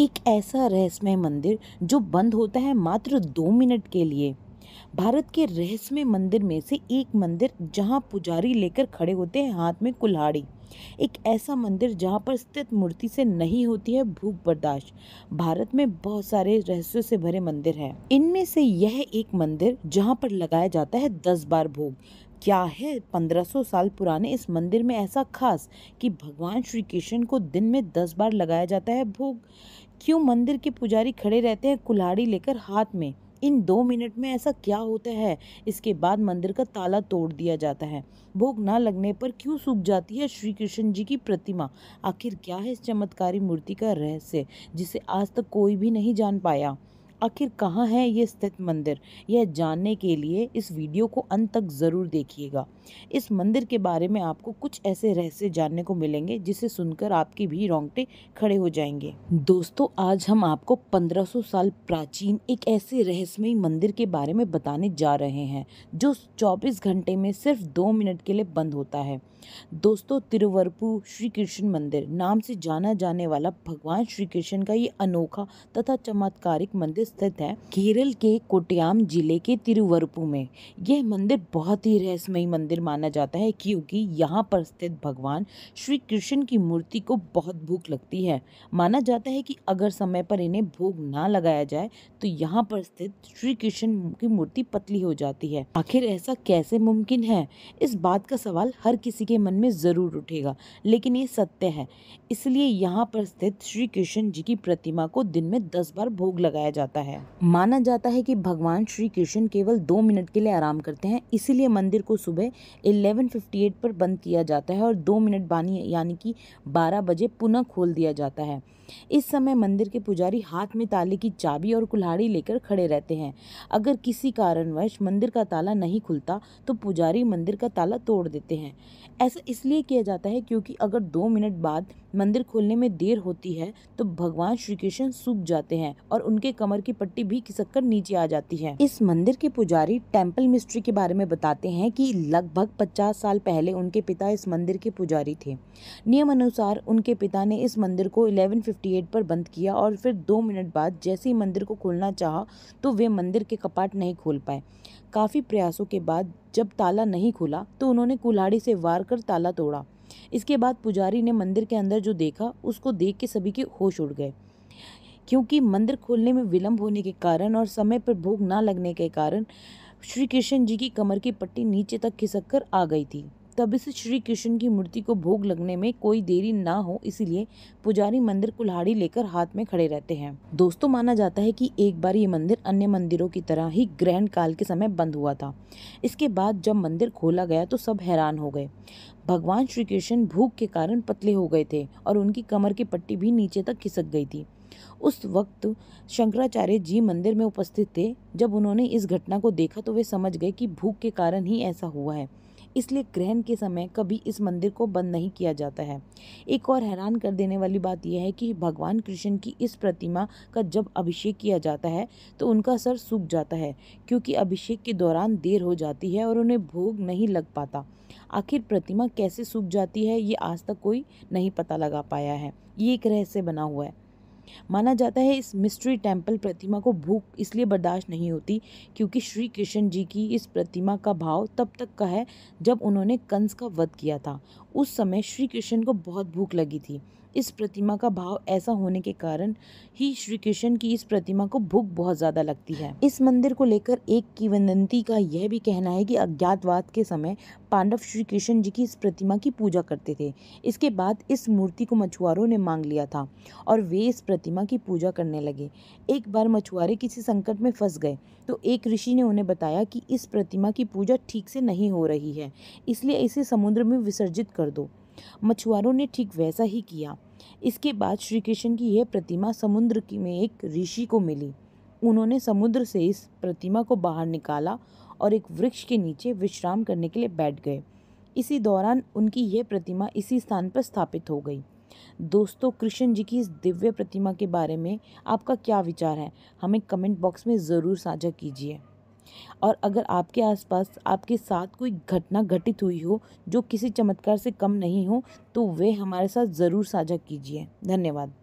एक ऐसा रहस्यमय मंदिर जो बंद होता है मात्र दो मिनट के लिए भारत के रहस्यमय मंदिर में से एक मंदिर जहां पुजारी लेकर खड़े होते हैं हाथ में कुल्हाड़ी एक ऐसा मंदिर जहां पर स्थित मूर्ति से नहीं होती है भूख बर्दाश्त भारत में बहुत सारे रहस्यों से भरे मंदिर हैं इनमें से यह एक मंदिर जहां पर लगाया जाता है दस बार भोग क्या है पंद्रह सौ साल पुराने इस मंदिर में ऐसा खास कि भगवान श्री कृष्ण को दिन में दस बार लगाया जाता है भोग क्यों मंदिर के पुजारी खड़े रहते हैं कुल्हाड़ी लेकर हाथ में इन दो मिनट में ऐसा क्या होता है इसके बाद मंदिर का ताला तोड़ दिया जाता है भोग ना लगने पर क्यों सूख जाती है श्री कृष्ण जी की प्रतिमा आखिर क्या है इस चमत्कारी मूर्ति का रहस्य जिसे आज तक कोई भी नहीं जान पाया आखिर कहाँ है ये स्थित मंदिर यह जानने के लिए इस वीडियो को अंत तक ज़रूर देखिएगा इस मंदिर के बारे में आपको कुछ ऐसे रहस्य जानने को मिलेंगे जिसे सुनकर आपकी भी रोंगटे खड़े हो जाएंगे दोस्तों आज हम आपको 1500 साल प्राचीन एक ऐसे रहस्यमयी मंदिर के बारे में बताने जा रहे हैं जो चौबीस घंटे में सिर्फ दो मिनट के लिए बंद होता है दोस्तों तिरुवरपु श्री कृष्ण मंदिर नाम से जाना जाने वाला भगवान श्री कृष्ण का ये अनोखा तथा चमत्कारिक मंदिर स्थित है केरल के कोट्याम जिले के तिरुवरपू में यह मंदिर बहुत ही रहस्यमय मंदिर माना जाता है क्योंकि यहाँ पर स्थित भगवान श्री कृष्ण की मूर्ति को बहुत भूख लगती है माना जाता है कि अगर समय पर इन्हें भोग ना लगाया जाए तो यहाँ पर स्थित श्री कृष्ण की मूर्ति पतली हो जाती है आखिर ऐसा कैसे मुमकिन है इस बात का सवाल हर किसी के मन में ज़रूर उठेगा लेकिन ये सत्य है इसलिए यहाँ पर स्थित श्री कृष्ण जी की प्रतिमा को दिन में दस बार भोग लगाया जाता है जाता है माना जाता है कि भगवान श्री कृष्ण केवल दो मिनट के लिए आराम करते हैं इसीलिए मंदिर को सुबह 11:58 पर बंद किया जाता है और दो मिनट बानी यानी कि 12 बजे पुनः खोल दिया जाता है इस समय मंदिर के पुजारी हाथ में ताले की चाबी और कुल्हाड़ी लेकर खड़े रहते हैं अगर किसी कारणवश मंदिर का ताला नहीं खुलता तो पुजारी मंदिर का ताला तोड़ देते हैं ऐसा इसलिए किया जाता है क्योंकि अगर दो मिनट बाद मंदिर खोलने में देर होती है तो भगवान श्री कृष्ण सूख जाते हैं और उनके कमर के की पट्टी भी खिसक नीचे आ जाती है इस मंदिर के पुजारी टेम्पल मिस्ट्री के बारे में बताते हैं की लगभग पचास साल पहले उनके पिता इस मंदिर के पुजारी थे नियम अनुसार उनके पिता ने इस मंदिर को इलेवन पर बंद किया और फिर दो मिनट बाद जैसे ही मंदिर को खोलना चाहा तो वे मंदिर के कपाट नहीं खोल पाए काफ़ी प्रयासों के बाद जब ताला नहीं खुला तो उन्होंने कुल्हाड़ी से वार कर ताला तोड़ा इसके बाद पुजारी ने मंदिर के अंदर जो देखा उसको देख के सभी के होश उड़ गए क्योंकि मंदिर खोलने में विलंब होने के कारण और समय पर भोग न लगने के कारण श्री कृष्ण जी की कमर की पट्टी नीचे तक खिसक कर आ गई थी तब इस श्री कृष्ण की मूर्ति को भोग लगने में कोई देरी ना हो इसीलिए पुजारी मंदिर कुल्हाड़ी लेकर हाथ में खड़े रहते हैं दोस्तों माना जाता है कि एक बार ये मंदिर अन्य मंदिरों की तरह ही ग्रहण काल के समय बंद हुआ था इसके बाद जब मंदिर खोला गया तो सब हैरान हो गए भगवान श्री कृष्ण भूख के कारण पतले हो गए थे और उनकी कमर की पट्टी भी नीचे तक खिसक गई थी उस वक्त शंकराचार्य जी मंदिर में उपस्थित थे जब उन्होंने इस घटना को देखा तो वे समझ गए कि भूख के कारण ही ऐसा हुआ है इसलिए ग्रहण के समय कभी इस मंदिर को बंद नहीं किया जाता है एक और हैरान कर देने वाली बात यह है कि भगवान कृष्ण की इस प्रतिमा का जब अभिषेक किया जाता है तो उनका सर सूख जाता है क्योंकि अभिषेक के दौरान देर हो जाती है और उन्हें भोग नहीं लग पाता आखिर प्रतिमा कैसे सूख जाती है ये आज तक कोई नहीं पता लगा पाया है ये एक रहस्य बना हुआ है माना जाता है इस मिस्ट्री टेम्पल प्रतिमा को भूख इसलिए बर्दाश्त नहीं होती क्योंकि श्री कृष्ण जी की इस प्रतिमा का भाव तब तक का है जब उन्होंने कंस का वध किया था उस समय श्री कृष्ण को बहुत भूख लगी थी इस प्रतिमा का भाव ऐसा होने के कारण ही श्री कृष्ण की इस प्रतिमा को भूख बहुत ज़्यादा लगती है इस मंदिर को लेकर एक किवदंती का यह भी कहना है कि अज्ञातवाद के समय पांडव श्री कृष्ण जी की इस प्रतिमा की पूजा करते थे इसके बाद इस मूर्ति को मछुआरों ने मांग लिया था और वे इस प्रतिमा की पूजा करने लगे एक बार मछुआरे किसी संकट में फंस गए तो एक ऋषि ने उन्हें बताया कि इस प्रतिमा की पूजा ठीक से नहीं हो रही है इसलिए इसे समुद्र में विसर्जित कर दो मछुआरों ने ठीक वैसा ही किया इसके बाद श्री कृष्ण की यह प्रतिमा समुद्र की में एक ऋषि को मिली उन्होंने समुद्र से इस प्रतिमा को बाहर निकाला और एक वृक्ष के नीचे विश्राम करने के लिए बैठ गए इसी दौरान उनकी यह प्रतिमा इसी स्थान पर स्थापित हो गई दोस्तों कृष्ण जी की इस दिव्य प्रतिमा के बारे में आपका क्या विचार है हमें कमेंट बॉक्स में ज़रूर साझा कीजिए और अगर आपके आसपास आपके साथ कोई घटना घटित हुई हो जो किसी चमत्कार से कम नहीं हो तो वे हमारे साथ ज़रूर साझा कीजिए धन्यवाद